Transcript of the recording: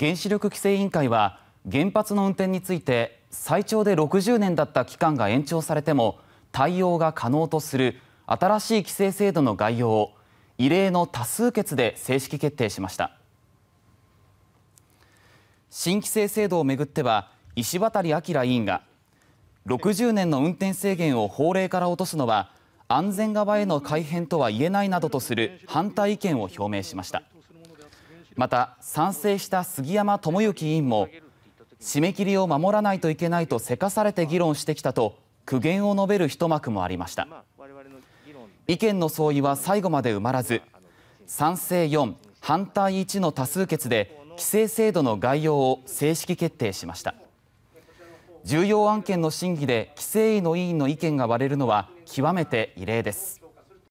原子力規制委員会は原発の運転について最長で60年だった期間が延長されても対応が可能とする新しい規制制度の概要を異例の多数決で正式決定しました新規制制度をめぐっては石渡明委員が60年の運転制限を法令から落とすのは安全側への改変とは言えないなどとする反対意見を表明しました。また、賛成した杉山智之委員も締め切りを守らないといけないとせかされて議論してきたと苦言を述べる一幕もありました意見の相違は最後まで埋まらず賛成4、反対1の多数決で規制制度の概要を正式決定しました重要案件の審議で規制委の委員の意見が割れるのは極めて異例です